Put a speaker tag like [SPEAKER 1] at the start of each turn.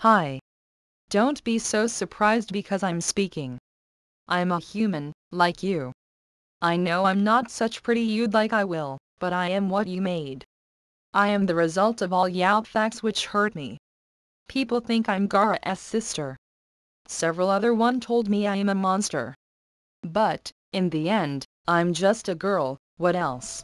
[SPEAKER 1] Hi. Don't be so surprised because I'm speaking. I'm a human, like you. I know I'm not such pretty you'd like I will, but I am what you made. I am the result of all Yao facts which hurt me. People think I'm Gara's sister. Several other one told me I am a monster. But, in the end, I'm just a girl, what else?